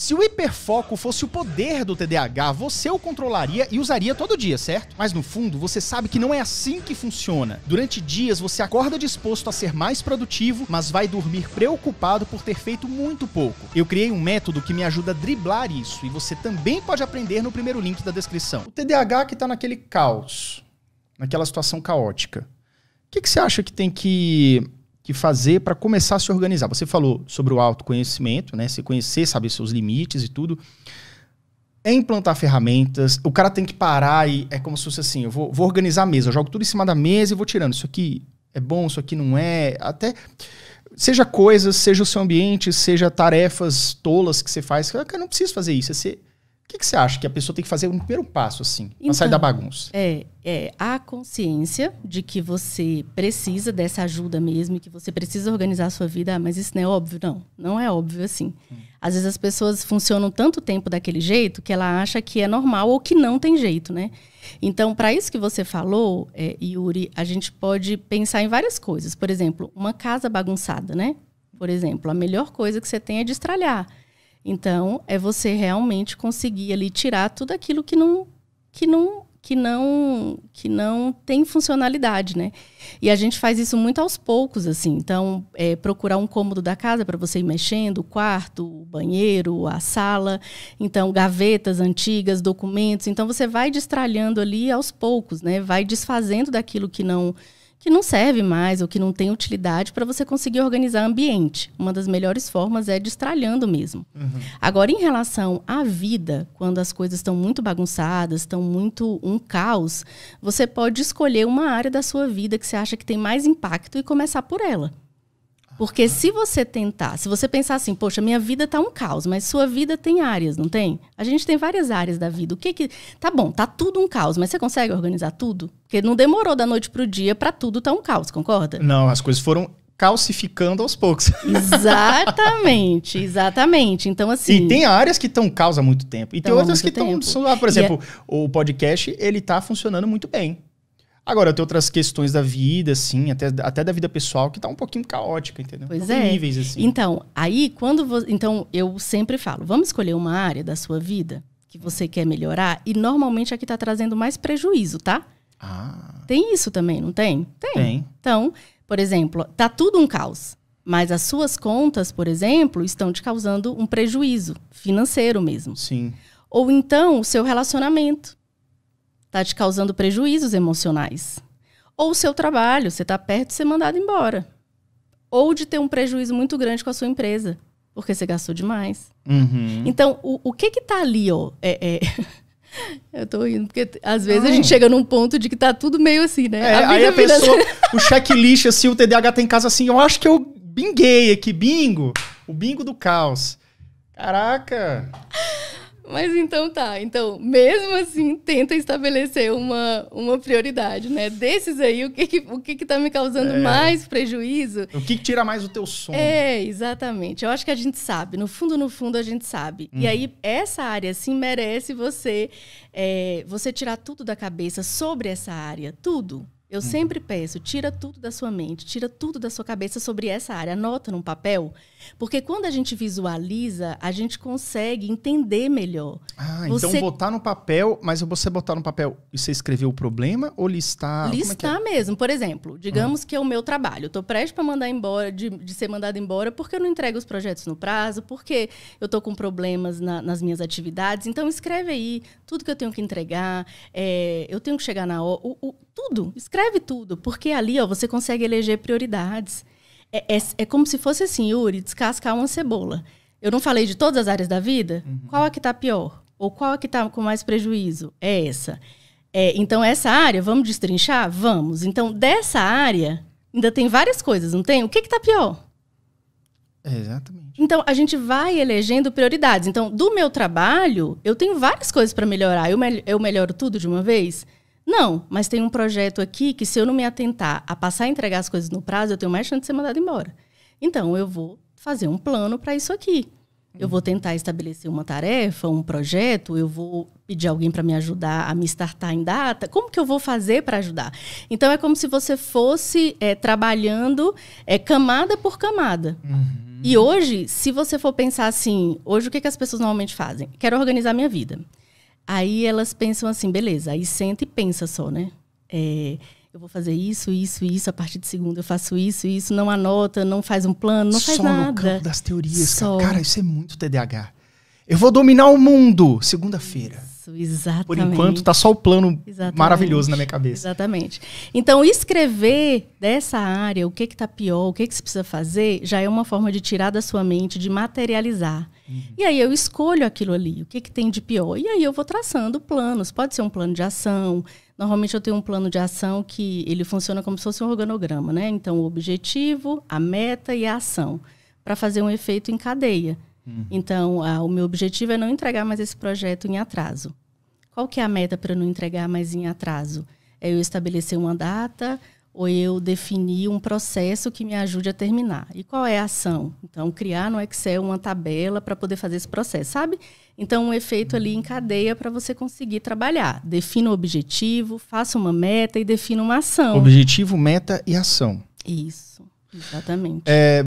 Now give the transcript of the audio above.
Se o hiperfoco fosse o poder do TDAH, você o controlaria e usaria todo dia, certo? Mas no fundo, você sabe que não é assim que funciona. Durante dias você acorda disposto a ser mais produtivo, mas vai dormir preocupado por ter feito muito pouco. Eu criei um método que me ajuda a driblar isso e você também pode aprender no primeiro link da descrição. O TDAH que está naquele caos, naquela situação caótica. O que, que você acha que tem que que fazer para começar a se organizar? Você falou sobre o autoconhecimento, né? Se conhecer, saber seus limites e tudo. É implantar ferramentas. O cara tem que parar e é como se fosse assim: eu vou, vou organizar a mesa, eu jogo tudo em cima da mesa e vou tirando. Isso aqui é bom, isso aqui não é. Até seja coisas, seja o seu ambiente, seja tarefas tolas que você faz. Cara, não preciso fazer isso. É ser que, que você acha que a pessoa tem que fazer um primeiro passo, assim, então, para sair da bagunça? É, é a consciência de que você precisa dessa ajuda mesmo, que você precisa organizar a sua vida, ah, mas isso não é óbvio, não. Não é óbvio assim. Hum. Às vezes as pessoas funcionam tanto tempo daquele jeito que ela acha que é normal ou que não tem jeito, né? Então, para isso que você falou, é, Yuri, a gente pode pensar em várias coisas. Por exemplo, uma casa bagunçada, né? Por exemplo, a melhor coisa que você tem é destralhar. De então, é você realmente conseguir ali tirar tudo aquilo que não que não que não que não tem funcionalidade, né? E a gente faz isso muito aos poucos, assim. Então, é, procurar um cômodo da casa para você ir mexendo, o quarto, o banheiro, a sala, então gavetas antigas, documentos. Então, você vai destralhando ali aos poucos, né? Vai desfazendo daquilo que não que não serve mais ou que não tem utilidade para você conseguir organizar ambiente. Uma das melhores formas é destralhando mesmo. Uhum. Agora, em relação à vida, quando as coisas estão muito bagunçadas, estão muito um caos, você pode escolher uma área da sua vida que você acha que tem mais impacto e começar por ela. Porque se você tentar, se você pensar assim, poxa, minha vida está um caos, mas sua vida tem áreas, não tem? A gente tem várias áreas da vida. O que que tá bom, tá tudo um caos, mas você consegue organizar tudo? Porque não demorou da noite pro dia para tudo tá um caos, concorda? Não, as coisas foram calcificando aos poucos. Exatamente, exatamente. Então, assim. E tem áreas que estão caos há muito tempo. E tem outras que estão. Por exemplo, é o podcast, ele tá funcionando muito bem. Agora, tem outras questões da vida, assim, até, até da vida pessoal, que tá um pouquinho caótica, entendeu? Pois é. Níveis, assim. Então, aí, quando. Então, eu sempre falo, vamos escolher uma área da sua vida que você quer melhorar, e normalmente é a que tá trazendo mais prejuízo, tá? Ah. Tem isso também, não tem? Tem. tem. Então, por exemplo, tá tudo um caos. Mas as suas contas, por exemplo, estão te causando um prejuízo financeiro mesmo. Sim. Ou então o seu relacionamento está te causando prejuízos emocionais. Ou o seu trabalho, você está perto de ser mandado embora. Ou de ter um prejuízo muito grande com a sua empresa, porque você gastou demais. Uhum. Então, o, o que que tá ali, ó? É, é... Eu tô indo, porque às vezes a gente chega num ponto de que tá tudo meio assim, né? É, a aí a pessoa, o checklist, assim, o TDAH tá em casa assim, eu acho que eu binguei aqui, bingo, o bingo do caos. Caraca! Mas então tá, então mesmo assim tenta estabelecer uma, uma prioridade, né? Desses aí, o que que, o que, que tá me causando é. mais prejuízo? O que, que, tira mais o teu sono? É, exatamente. Eu acho que a gente sabe, no fundo, no fundo a gente sabe. E uhum. aí essa área sim merece você é, você tirar tudo da cabeça sobre essa área, tudo. Eu hum. sempre peço, tira tudo da sua mente, tira tudo da sua cabeça sobre essa área, anota num papel, porque quando a gente visualiza, a gente consegue entender melhor. Ah, então você... então botar no papel, mas você botar no papel e você escrever o problema ou listar? É é? Listar é é? mesmo. Por exemplo, digamos hum. que é o meu trabalho, eu tô prestes para mandar embora, de, de, ser mandado embora, porque eu não entrego os projetos no prazo, porque eu tô com problemas na, nas minhas atividades. Então escreve aí tudo que eu tenho que entregar, é, eu tenho que chegar na hora. O, o, tudo, escreve tudo, porque ali ó, você consegue eleger prioridades. É, é, é como se fosse assim, Yuri, descascar uma cebola. Eu não falei de todas as áreas da vida? Uhum. Qual é que está pior? Ou qual é que está com mais prejuízo? É essa. É, então, essa área, vamos destrinchar? Vamos. Então, dessa área, ainda tem várias coisas, não tem? O que está pior? É exatamente. Então, a gente vai elegendo prioridades. Então, do meu trabalho, eu tenho várias coisas para melhorar. Eu, me eu melhoro tudo de uma vez? Não, mas tem um projeto aqui que se eu não me atentar a passar a entregar as coisas no prazo, eu tenho mais chance de ser mandado embora. Então, eu vou fazer um plano para isso aqui. Eu vou tentar estabelecer uma tarefa, um projeto, eu vou pedir alguém para me ajudar a me startar em data. Como que eu vou fazer para ajudar? Então, é como se você fosse é, trabalhando é, camada por camada. Uhum. E hoje, se você for pensar assim, hoje o que, que as pessoas normalmente fazem? Quero organizar minha vida. Aí elas pensam assim, beleza, aí senta e pensa só, né? É, eu vou fazer isso, isso, isso, a partir de segunda eu faço isso, isso, não anota, não faz um plano, não só faz nada. Só no campo das teorias, só. cara, isso é muito TDAH. Eu vou dominar o mundo segunda-feira. Isso, exatamente. Por enquanto, está só o plano exatamente. maravilhoso na minha cabeça. Exatamente. Então, escrever dessa área, o que está pior, o que, que você precisa fazer, já é uma forma de tirar da sua mente, de materializar. Uhum. E aí eu escolho aquilo ali, o que, que tem de pior. E aí eu vou traçando planos. Pode ser um plano de ação. Normalmente eu tenho um plano de ação que ele funciona como se fosse um organograma, né? Então, o objetivo, a meta e a ação, para fazer um efeito em cadeia. Uhum. Então, a, o meu objetivo é não entregar mais esse projeto em atraso. Qual que é a meta para não entregar mais em atraso? É eu estabelecer uma data ou eu definir um processo que me ajude a terminar. E qual é a ação? Então, criar no Excel uma tabela para poder fazer esse processo, sabe? Então, um efeito ali em cadeia para você conseguir trabalhar. Defina o objetivo, faça uma meta e defina uma ação. Objetivo, meta e ação. Isso, exatamente. É...